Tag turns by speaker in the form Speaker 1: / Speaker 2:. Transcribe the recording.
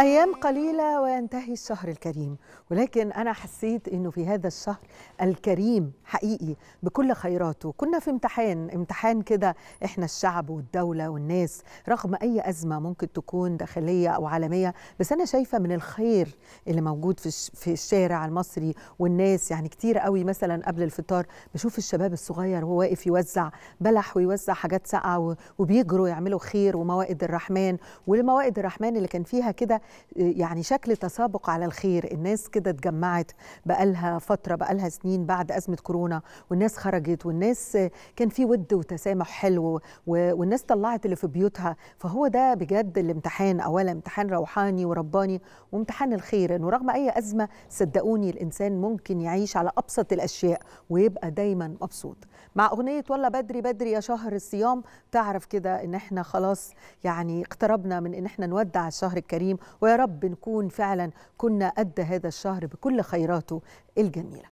Speaker 1: أيام قليلة وينتهي الشهر الكريم ولكن أنا حسيت أنه في هذا الشهر الكريم حقيقي بكل خيراته كنا في امتحان امتحان كده احنا الشعب والدولة والناس رغم أي أزمة ممكن تكون داخلية أو عالمية بس أنا شايفة من الخير اللي موجود في الشارع المصري والناس يعني كتير قوي مثلا قبل الفطار بشوف الشباب الصغير وهو واقف يوزع بلح ويوزع حاجات ساقعة وبيجروا يعملوا خير وموائد الرحمن والموائد الرحمن اللي كان فيها كده يعني شكل تسابق على الخير الناس كده اتجمعت بقالها فترة بقالها سنين بعد أزمة كورونا كورونا والناس خرجت والناس كان في ود وتسامح حلو والناس طلعت اللي في بيوتها فهو ده بجد الامتحان اولا امتحان روحاني ورباني وامتحان الخير انه رغم اي ازمه صدقوني الانسان ممكن يعيش على ابسط الاشياء ويبقى دايما مبسوط مع اغنيه ولا بدري بدري يا شهر الصيام تعرف كده ان احنا خلاص يعني اقتربنا من ان احنا نودع الشهر الكريم ويا رب نكون فعلا كنا قد هذا الشهر بكل خيراته الجميله